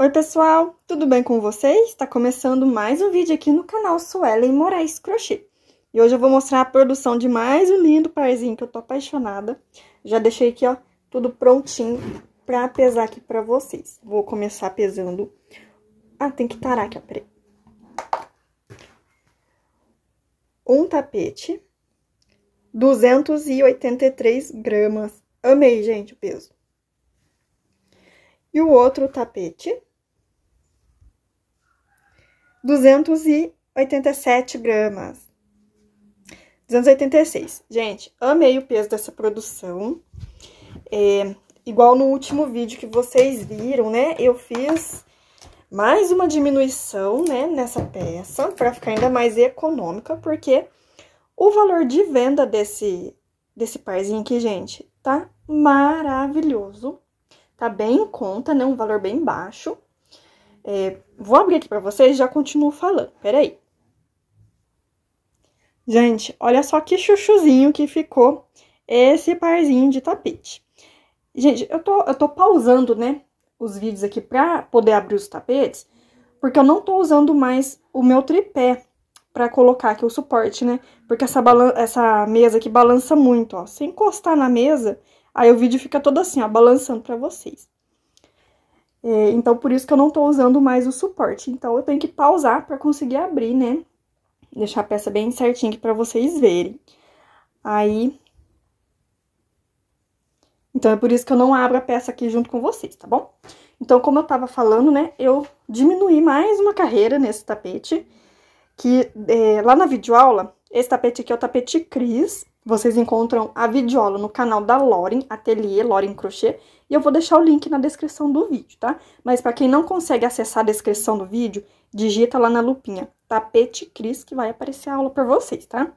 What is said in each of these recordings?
Oi pessoal, tudo bem com vocês? Está começando mais um vídeo aqui no canal Suelen Moraes Crochê. E hoje eu vou mostrar a produção de mais um lindo parzinho que eu tô apaixonada. Já deixei aqui, ó, tudo prontinho para pesar aqui para vocês. Vou começar pesando... Ah, tem que tarar aqui, ó, peraí. Um tapete, 283 gramas. Amei, gente, o peso. E o outro tapete, 287 gramas. 286. Gente, amei o peso dessa produção. É, igual no último vídeo que vocês viram, né? Eu fiz mais uma diminuição, né, nessa peça, para ficar ainda mais econômica, porque o valor de venda desse, desse parzinho aqui, gente, tá maravilhoso. Tá bem em conta, né? Um valor bem baixo. É, vou abrir aqui para vocês e já continuo falando. Peraí. Gente, olha só que chuchuzinho que ficou esse parzinho de tapete. Gente, eu tô, eu tô pausando, né, os vídeos aqui pra poder abrir os tapetes, porque eu não tô usando mais o meu tripé pra colocar aqui o suporte, né? Porque essa, essa mesa aqui balança muito, ó. Se encostar na mesa, aí o vídeo fica todo assim, ó, balançando pra vocês. É, então, por isso que eu não tô usando mais o suporte. Então, eu tenho que pausar para conseguir abrir, né? Deixar a peça bem certinha aqui pra vocês verem. Aí... Então, é por isso que eu não abro a peça aqui junto com vocês, tá bom? Então, como eu tava falando, né, eu diminuí mais uma carreira nesse tapete. Que é, lá na videoaula, esse tapete aqui é o tapete Cris. Vocês encontram a videoaula no canal da Loren, Ateliê Loren Crochê. E eu vou deixar o link na descrição do vídeo, tá? Mas para quem não consegue acessar a descrição do vídeo, digita lá na lupinha Tapete Cris, que vai aparecer a aula para vocês, tá?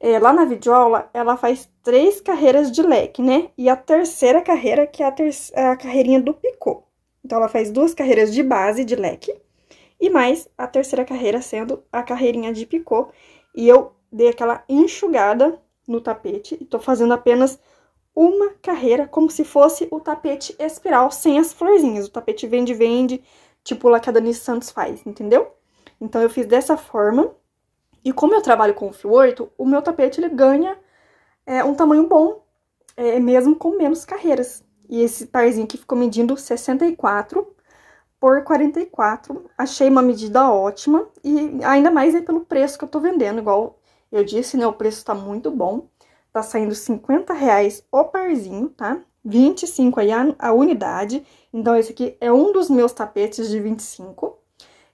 É, lá na videoaula, ela faz três carreiras de leque, né? E a terceira carreira, que é a, é a carreirinha do picô. Então, ela faz duas carreiras de base de leque, e mais a terceira carreira sendo a carreirinha de picô. E eu dei aquela enxugada no tapete, e tô fazendo apenas uma carreira como se fosse o tapete espiral sem as florzinhas. O tapete vende-vende, tipo lá que a Dani Santos faz, entendeu? Então eu fiz dessa forma. E como eu trabalho com fio 8, o meu tapete ele ganha é, um tamanho bom, é, mesmo com menos carreiras. E esse parzinho aqui ficou medindo 64 por 44. Achei uma medida ótima e ainda mais é pelo preço que eu tô vendendo, igual eu disse, né? O preço tá muito bom tá saindo 50 reais o parzinho, tá? 25 aí a, a unidade. Então, esse aqui é um dos meus tapetes de 25.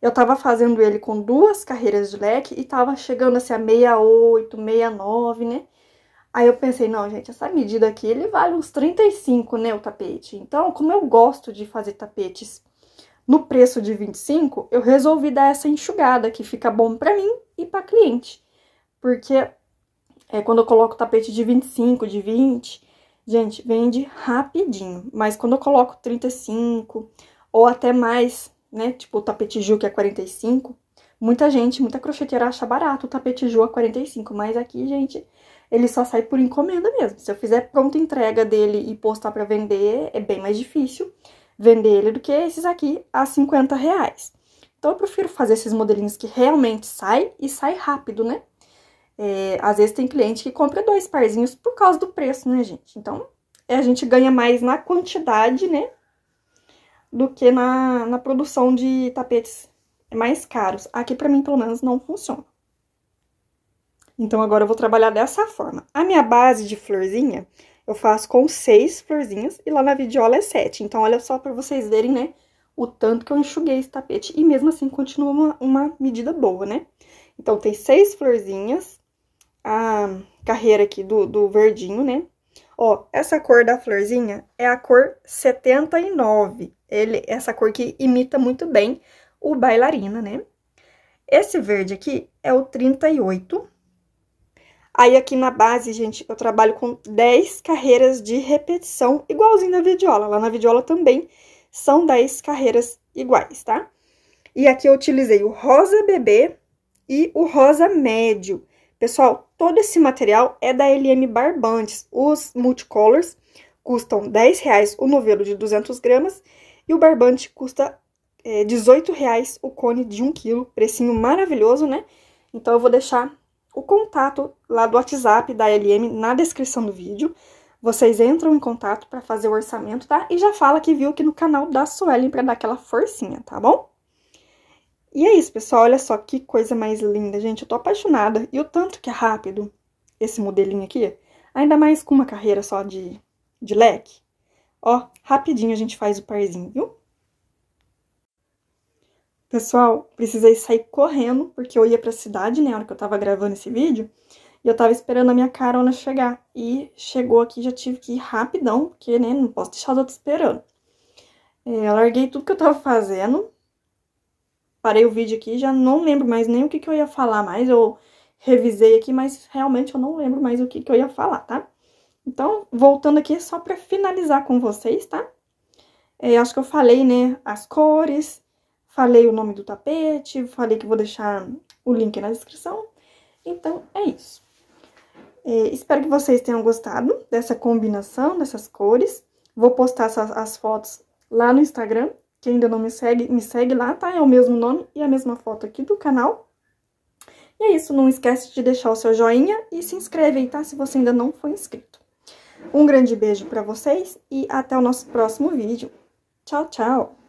Eu tava fazendo ele com duas carreiras de leque e tava chegando assim a 68, 69, né? Aí eu pensei, não, gente, essa medida aqui, ele vale uns 35, né, o tapete. Então, como eu gosto de fazer tapetes no preço de 25, eu resolvi dar essa enxugada que fica bom para mim e para cliente. Porque é, quando eu coloco tapete de 25, de 20, gente, vende rapidinho. Mas quando eu coloco 35 ou até mais, né, tipo o tapete Ju que é 45, muita gente, muita crocheteira acha barato o tapete Ju a 45, mas aqui, gente, ele só sai por encomenda mesmo. Se eu fizer pronta entrega dele e postar para vender, é bem mais difícil vender ele do que esses aqui a 50 reais. Então, eu prefiro fazer esses modelinhos que realmente sai e sai rápido, né? É, às vezes tem cliente que compra dois parzinhos por causa do preço, né, gente? Então, é, a gente ganha mais na quantidade, né? Do que na, na produção de tapetes mais caros. Aqui, pra mim, pelo menos, não funciona. Então, agora eu vou trabalhar dessa forma. A minha base de florzinha, eu faço com seis florzinhas e lá na videoaula é sete. Então, olha só pra vocês verem, né? O tanto que eu enxuguei esse tapete. E mesmo assim, continua uma, uma medida boa, né? Então, tem seis florzinhas a carreira aqui do, do verdinho, né? Ó, essa cor da florzinha é a cor 79. Ele, essa cor que imita muito bem o bailarina, né? Esse verde aqui é o 38. Aí, aqui na base, gente, eu trabalho com 10 carreiras de repetição, igualzinho na videola. Lá na videola também são 10 carreiras iguais, tá? E aqui eu utilizei o rosa bebê e o rosa médio. Pessoal, todo esse material é da LM Barbantes. Os multicolors custam R$10,00 o novelo de 200 gramas e o barbante custa é, R$18,00 o cone de 1 kg. Precinho maravilhoso, né? Então, eu vou deixar o contato lá do WhatsApp da LM na descrição do vídeo. Vocês entram em contato para fazer o orçamento, tá? E já fala que viu aqui no canal da Suelen para dar aquela forcinha, tá bom? E é isso, pessoal. Olha só que coisa mais linda, gente. Eu tô apaixonada. E o tanto que é rápido esse modelinho aqui. Ainda mais com uma carreira só de, de leque. Ó, rapidinho a gente faz o parzinho, viu? Pessoal, precisei sair correndo, porque eu ia pra cidade, né, na hora que eu tava gravando esse vídeo. E eu tava esperando a minha carona chegar. E chegou aqui, já tive que ir rapidão, porque, né, não posso deixar os outros esperando. É, eu larguei tudo que eu tava fazendo parei o vídeo aqui, já não lembro mais nem o que, que eu ia falar mais, eu revisei aqui, mas realmente eu não lembro mais o que, que eu ia falar, tá? Então, voltando aqui só para finalizar com vocês, tá? É, acho que eu falei, né, as cores, falei o nome do tapete, falei que vou deixar o link na descrição. Então, é isso. É, espero que vocês tenham gostado dessa combinação, dessas cores. Vou postar essas, as fotos lá no Instagram que ainda não me segue, me segue lá, tá? É o mesmo nome e a mesma foto aqui do canal. E é isso, não esquece de deixar o seu joinha e se inscreve aí, tá? Se você ainda não foi inscrito. Um grande beijo para vocês e até o nosso próximo vídeo. Tchau, tchau!